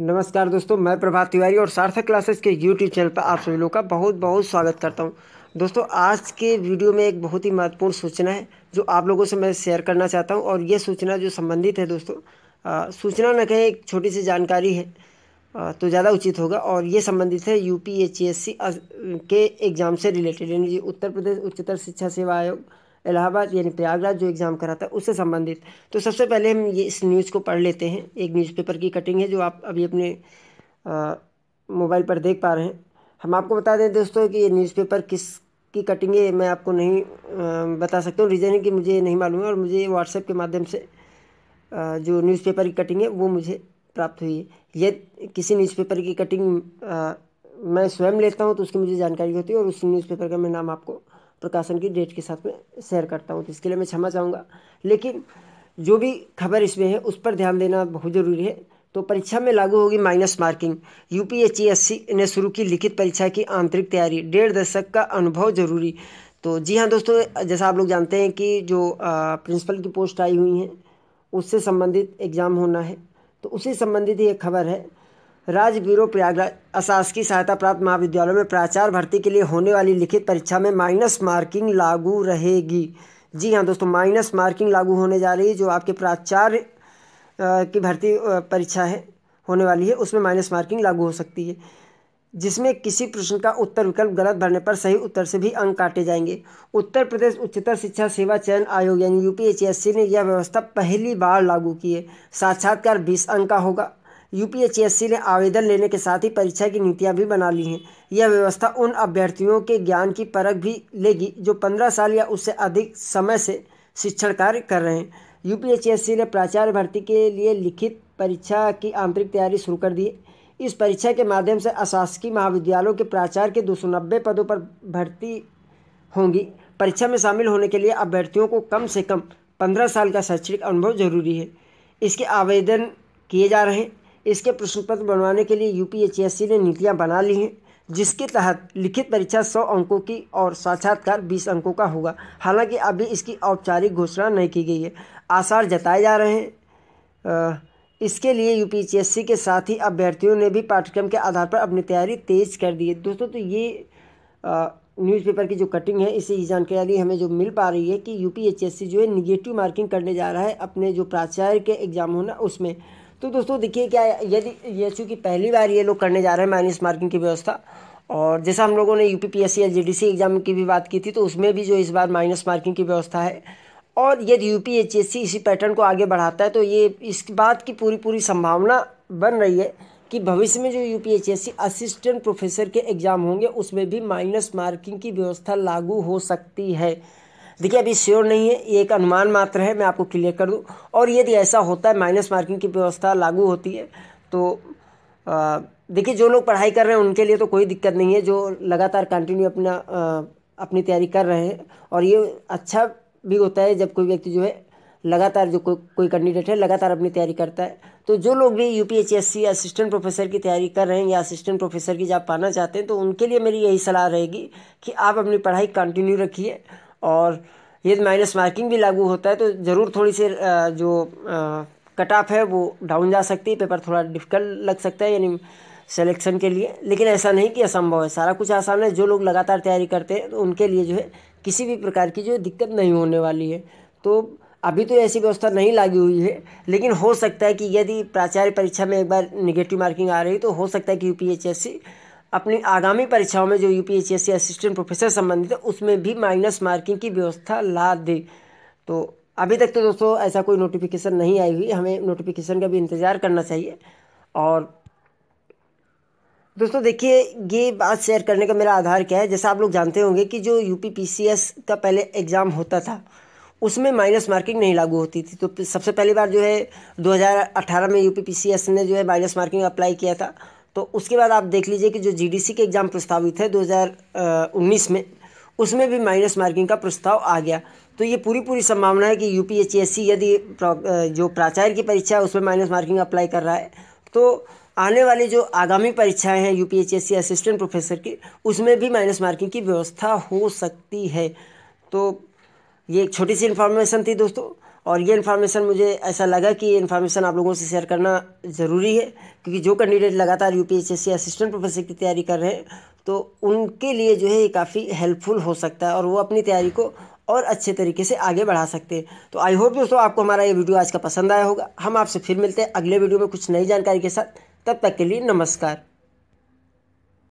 नमस्कार दोस्तों मैं प्रभात तिवारी और सार्थक क्लासेस के यूट्यूब चैनल पर आप सभी लोगों का बहुत बहुत स्वागत करता हूं दोस्तों आज के वीडियो में एक बहुत ही महत्वपूर्ण सूचना है जो आप लोगों से मैं शेयर करना चाहता हूं और ये सूचना जो संबंधित है दोस्तों आ, सूचना न कहें एक छोटी सी जानकारी है आ, तो ज़्यादा उचित होगा और ये संबंधित है यू के एग्ज़ाम से रिलेटेड यानी उत्तर प्रदेश उच्चतर शिक्षा सेवा आयोग इलाहाबाद यानी प्रयागराज जो एग्ज़ाम करा था उससे संबंधित तो सबसे पहले हम ये इस न्यूज़ को पढ़ लेते हैं एक न्यूज़पेपर की कटिंग है जो आप अभी अपने मोबाइल पर देख पा रहे हैं हम आपको बता दें दोस्तों कि ये न्यूज़पेपर किस की कटिंग है मैं आपको नहीं बता सकता हूँ रीज़न है कि मुझे नहीं मालूम है और मुझे व्हाट्सएप के माध्यम से जो न्यूज़पेपर की कटिंग है वो मुझे प्राप्त हुई है यदि किसी न्यूज़पेपर की कटिंग मैं स्वयं लेता हूँ तो उसकी मुझे जानकारी होती है और उस न्यूज़पेपर का मैं नाम आपको प्रकाशन की डेट के साथ में शेयर करता हूँ तो इसके लिए मैं क्षमा चाहूँगा लेकिन जो भी खबर इसमें है उस पर ध्यान देना बहुत ज़रूरी है तो परीक्षा में लागू होगी माइनस मार्किंग यूपीएचईएससी ने शुरू की लिखित परीक्षा की आंतरिक तैयारी डेढ़ दशक का अनुभव जरूरी तो जी हाँ दोस्तों जैसा आप लोग जानते हैं कि जो प्रिंसिपल की पोस्ट आई हुई हैं उससे संबंधित एग्ज़ाम होना है तो उसी संबंधित ये खबर है राज्य ब्यूरो प्रयागराज अशासकीय सहायता प्राप्त महाविद्यालयों में प्राचार्य भर्ती के लिए होने वाली लिखित परीक्षा में माइनस मार्किंग लागू रहेगी जी हाँ दोस्तों माइनस मार्किंग लागू होने जा रही है जो आपके प्राचार्य की भर्ती परीक्षा है होने वाली है उसमें माइनस मार्किंग लागू हो सकती है जिसमें किसी प्रश्न का उत्तर विकल्प गलत भरने पर सही उत्तर से भी अंक काटे जाएंगे उत्तर प्रदेश उच्चतर शिक्षा सेवा चयन आयोग यानी यूपीएचएससी ने यह व्यवस्था पहली बार लागू की है साक्षात्कार बीस अंक का होगा यूपीएचएससी ने आवेदन लेने के साथ ही परीक्षा की नीतियां भी बना ली हैं यह व्यवस्था उन अभ्यर्थियों के ज्ञान की परख भी लेगी जो पंद्रह साल या उससे अधिक समय से शिक्षण कार्य कर रहे हैं यूपीएचएससी ने प्राचार्य भर्ती के लिए लिखित परीक्षा की आंतरिक तैयारी शुरू कर दी है इस परीक्षा के माध्यम से अशासकीय महाविद्यालयों के प्राचार्य के दो पदों पर भर्ती होंगी परीक्षा में शामिल होने के लिए अभ्यर्थियों को कम से कम पंद्रह साल का शैक्षणिक अनुभव जरूरी है इसके आवेदन किए जा रहे हैं इसके प्रश्न पत्र बनवाने के लिए यू ने नीतियाँ बना ली हैं जिसके तहत लिखित परीक्षा 100 अंकों की और साक्षात्कार 20 अंकों का होगा हालांकि अभी इसकी औपचारिक घोषणा नहीं की गई है आसार जताए जा रहे हैं इसके लिए यू के साथ ही अभ्यर्थियों ने भी पाठ्यक्रम के आधार पर अपनी तैयारी तेज कर दी है दोस्तों तो ये न्यूज़पेपर की जो कटिंग है इससे ये जानकारी हमें जो मिल पा रही है कि यू जो है निगेटिव मार्किंग करने जा रहा है अपने जो प्राचार्य के एग्ज़ाम होना उसमें तो दोस्तों देखिए क्या यदि ये चूँकि पहली बार ये लोग करने जा रहे हैं माइनस मार्किंग की व्यवस्था और जैसा हम लोगों ने U P P S C या जी डी सी एग्ज़ाम की भी बात की थी तो उसमें भी जो इस बार माइनस मार्किंग की व्यवस्था है और यदि U P H S C इसी पैटर्न को आगे बढ़ाता है तो ये इस बात की पूरी पूरी संभावना बन रही है कि भविष्य में जो U P H S C assistant professor के एग्ज़ाम होंगे उसमें भी माइनस मार्किंग की व्यवस्था लागू हो सकती है देखिए अभी श्योर नहीं है ये एक अनुमान मात्र है मैं आपको क्लियर कर दूँ और यदि ऐसा होता है माइनस मार्किंग की व्यवस्था लागू होती है तो देखिए जो लोग पढ़ाई कर रहे हैं उनके लिए तो कोई दिक्कत नहीं है जो लगातार कंटिन्यू अपना आ, अपनी तैयारी कर रहे हैं और ये अच्छा भी होता है जब कोई व्यक्ति जो है लगातार जो को, कोई कैंडिडेट है लगातार अपनी तैयारी करता है तो जो लोग भी यू पी असिस्टेंट प्रोफेसर की तैयारी कर रहे हैं या असिस्टेंट प्रोफेसर की जॉब पाना चाहते हैं तो उनके लिए मेरी यही सलाह रहेगी कि आप अपनी पढ़ाई कंटिन्यू रखिए और यदि माइनस मार्किंग भी लागू होता है तो ज़रूर थोड़ी सी जो कट ऑफ है वो डाउन जा सकती है पेपर थोड़ा डिफिकल्ट लग सकता है यानी सेलेक्शन के लिए लेकिन ऐसा नहीं कि असंभव है सारा कुछ आसान है जो लोग लगातार तैयारी करते हैं तो उनके लिए जो है किसी भी प्रकार की जो दिक्कत नहीं होने वाली है तो अभी तो ऐसी व्यवस्था नहीं लागू हुई है लेकिन हो सकता है कि यदि प्राचार्य परीक्षा में एक बार निगेटिव मार्किंग आ रही तो हो सकता है कि यू अपनी आगामी परीक्षाओं में जो यू पी असिस्टेंट प्रोफेसर संबंधित है उसमें भी माइनस मार्किंग की व्यवस्था ला दे तो अभी तक तो दोस्तों ऐसा कोई नोटिफिकेशन नहीं आई हुई हमें नोटिफिकेशन का भी इंतज़ार करना चाहिए और दोस्तों देखिए ये बात शेयर करने का मेरा आधार क्या है जैसा आप लोग जानते होंगे कि जो यू का पहले एग्ज़ाम होता था उसमें माइनस मार्किंग नहीं लागू होती थी तो सबसे पहली बार जो है 2018 में यू ने जो है माइनस मार्किंग अप्लाई किया था तो उसके बाद आप देख लीजिए कि जो जीडीसी के एग्ज़ाम प्रस्तावित है 2019 में उसमें भी माइनस मार्किंग का प्रस्ताव आ गया तो ये पूरी पूरी संभावना है कि यू पी e यदि जो प्राचार्य की परीक्षा है उसमें माइनस मार्किंग अप्लाई कर रहा है तो आने वाली जो आगामी परीक्षाएं हैं यू पी असिस्टेंट प्रोफेसर की उसमें भी माइनस मार्किंग की व्यवस्था हो सकती है तो ये एक छोटी सी इन्फॉर्मेशन थी दोस्तों और ये इन्फॉर्मेशन मुझे ऐसा लगा कि ये इन्फॉर्मेशन आप लोगों से शेयर करना ज़रूरी है क्योंकि जो कैंडिडेट लगातार यू पी असिस्टेंट प्रोफेसर की तैयारी कर रहे हैं तो उनके लिए जो है ये काफ़ी हेल्पफुल हो सकता है और वो अपनी तैयारी को और अच्छे तरीके से आगे बढ़ा सकते हैं तो आई होप दोस्तों आपको हमारा ये वीडियो आज का पसंद आया होगा हम आपसे फिर मिलते हैं अगले वीडियो में कुछ नई जानकारी के साथ तब तक के लिए नमस्कार